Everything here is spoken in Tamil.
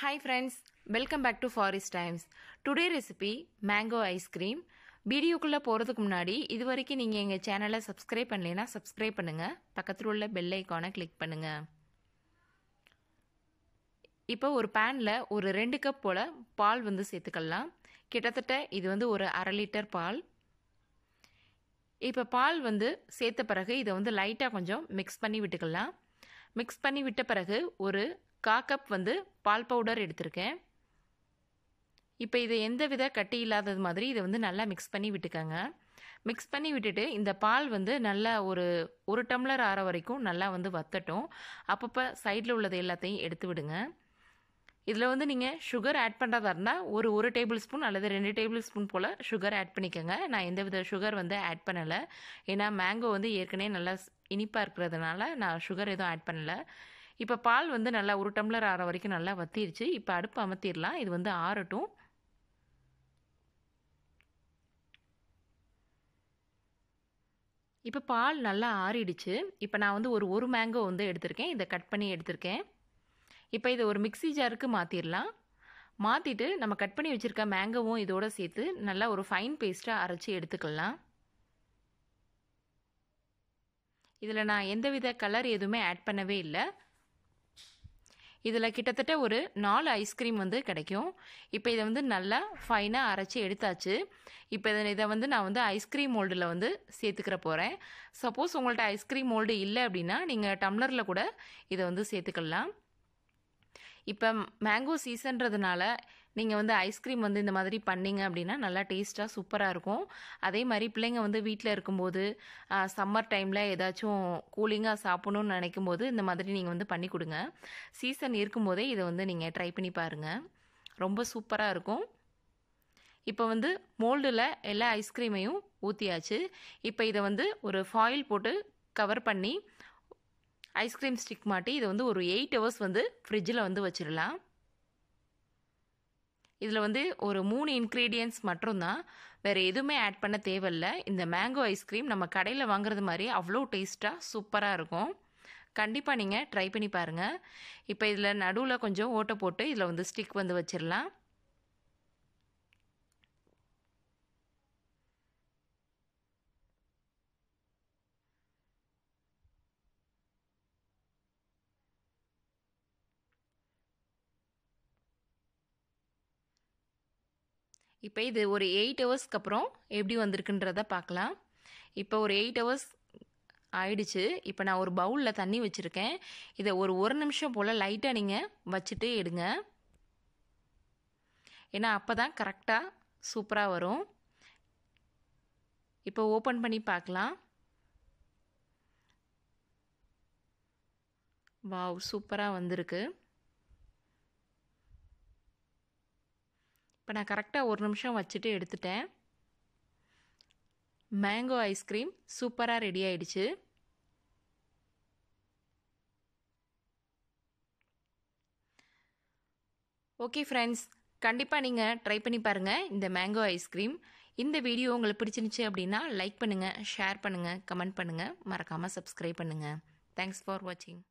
Hi friends welcome back to Forest Times today recipe mango ice cream. வீடியோக்குள்ளே போகிறதுக்கு முன்னாடி இது வரைக்கும் நீங்கள் எங்கள் சேனலை சப்ஸ்கிரைப் பண்ணலைன்னா சப்ஸ்கிரைப் பண்ணுங்கள் பக்கத்தில் உள்ள பெல் ஐக்கானை கிளிக் பண்ணுங்கள் இப்போ ஒரு பேனில் ஒரு ரெண்டு கப் போல் பால் வந்து சேர்த்துக்கலாம் கிட்டத்தட்ட இது வந்து ஒரு அரை லிட்டர் பால் இப்போ பால் வந்து சேர்த்த பிறகு இதை வந்து லைட்டாக கொஞ்சம் மிக்ஸ் பண்ணி விட்டுக்கலாம் மிக்ஸ் பண்ணி விட்ட பிறகு ஒரு கா கப் வந்து பால் பவுடர் எடுத்திருக்கேன் இப்போ இது எந்த வித கட்டி இல்லாதது மாதிரி இதை வந்து நல்லா மிக்ஸ் பண்ணி விட்டுக்கோங்க மிக்ஸ் பண்ணி விட்டுட்டு இந்த பால் வந்து நல்லா ஒரு ஒரு டம்ளர் ஆற வரைக்கும் நல்லா வந்து வத்தட்டும் அப்பப்போ சைடில் உள்ளது எல்லாத்தையும் எடுத்து விடுங்க இதில் வந்து நீங்கள் சுகர் ஆட் பண்ணுறதா இருந்தால் ஒரு ஒரு டேபிள் ஸ்பூன் அல்லது ரெண்டு டேபிள் ஸ்பூன் போல் சுகர் ஆட் பண்ணிக்கோங்க நான் எந்த வித சுகர் வந்து ஆட் பண்ணலை ஏன்னா மேங்கோ வந்து ஏற்கனவே நல்லா இனிப்பாக இருக்கிறதுனால நான் சுகர் எதுவும் ஆட் பண்ணலை இப்போ பால் வந்து நல்லா ஒரு டம்ளர் ஆற வரைக்கும் நல்லா வத்திருச்சு இப்போ அடுப்பு அமர்த்திடலாம் இது வந்து ஆறட்டும் இப்போ பால் நல்லா ஆறிடுச்சு இப்போ நான் வந்து ஒரு ஒரு மேங்கோ வந்து எடுத்திருக்கேன் இதை கட் பண்ணி எடுத்திருக்கேன் இப்போ இதை ஒரு மிக்சி ஜாருக்கு மாற்றிடலாம் மாற்றிட்டு நம்ம கட் பண்ணி வச்சுருக்க மேங்கோவும் இதோடு சேர்த்து நல்லா ஒரு ஃபைன் பேஸ்ட்டாக அரைச்சி எடுத்துக்கலாம் இதில் நான் எந்தவித கலர் எதுவுமே ஆட் பண்ணவே இல்லை இதில் கிட்டத்தட்ட ஒரு நாலு ஐஸ்கிரீம் வந்து கிடைக்கும் இப்போ இதை வந்து நல்லா ஃபைனாக அரைச்சி எடுத்தாச்சு இப்போ இதை இதை வந்து நான் வந்து ஐஸ்கிரீம் மோல்டில் வந்து சேர்த்துக்கிற போகிறேன் சப்போஸ் உங்கள்கிட்ட ஐஸ்கிரீம் மோல்டு இல்லை அப்படின்னா நீங்கள் டம்ளரில் கூட இதை வந்து சேர்த்துக்கலாம் இப்போ மேங்கோ சீசன்றதுனால நீங்கள் வந்து ஐஸ்கிரீம் வந்து இந்த மாதிரி பண்ணிங்க அப்படின்னா நல்லா டேஸ்ட்டாக சூப்பராக இருக்கும் அதே மாதிரி பிள்ளைங்க வந்து வீட்டில் இருக்கும்போது சம்மர் டைமில் ஏதாச்சும் கூலிங்காக சாப்பிடணும்னு நினைக்கும் போது இந்த மாதிரி நீங்கள் வந்து பண்ணி கொடுங்க சீசன் இருக்கும்போதே இதை வந்து நீங்கள் ட்ரை பண்ணி பாருங்கள் ரொம்ப சூப்பராக இருக்கும் இப்போ வந்து மோல்டில் எல்லா ஐஸ்கிரீமையும் ஊற்றியாச்சு இப்போ இதை வந்து ஒரு ஃபாயில் போட்டு கவர் பண்ணி ஐஸ்கிரீம் ஸ்டிக் மாட்டி இதை வந்து ஒரு எயிட் ஹவர்ஸ் வந்து ஃப்ரிட்ஜில் வந்து வச்சிடலாம் இதில் வந்து ஒரு மூணு இன்க்ரீடியன்ஸ் மட்டும்தான் வேறு எதுவுமே ஆட் பண்ண தேவையில்லை இந்த மேங்கோ ஐஸ்கிரீம் நம்ம கடையில் வாங்குறது மாதிரி அவ்வளோ டேஸ்ட்டாக சூப்பராக இருக்கும் கண்டிப்பாக நீங்கள் ட்ரை பண்ணி பாருங்கள் இப்போ இதில் நடுவில் கொஞ்சம் ஓட்டை போட்டு இதில் வந்து ஸ்டிக் வந்து வச்சிடலாம் இப்போ இது ஒரு எயிட் ஹவர்ஸ்க்கு அப்புறம் எப்படி வந்திருக்குன்றத பார்க்கலாம் இப்போ ஒரு எயிட் ஹவர்ஸ் ஆயிடுச்சு இப்போ நான் ஒரு பவுலில் தண்ணி வச்சுருக்கேன் இதை ஒரு ஒரு நிமிஷம் போல் லைட்டாக நீங்கள் வச்சுட்டு எடுங்க ஏன்னா அப்போ தான் கரெக்டாக சூப்பராக வரும் இப்போ ஓப்பன் பண்ணி பார்க்கலாம் வாவ் சூப்பராக வந்திருக்கு இப்போ நான் கரெக்டாக ஒரு நிமிஷம் வச்சுட்டு எடுத்துட்டேன் மேங்கோ ஐஸ்கிரீம் சூப்பராக ரெடி ஆயிடுச்சு ஓகே ஃப்ரெண்ட்ஸ் கண்டிப்பாக நீங்கள் ட்ரை பண்ணி பாருங்கள் இந்த மேங்கோ ஐஸ்கிரீம் இந்த வீடியோ உங்களுக்கு பிடிச்சிருந்துச்சு அப்படின்னா லைக் பண்ணுங்கள் ஷேர் பண்ணுங்கள் கமெண்ட் பண்ணுங்கள் மறக்காமல் சப்ஸ்கிரைப் பண்ணுங்கள் தேங்க்ஸ் ஃபார் வாட்சிங்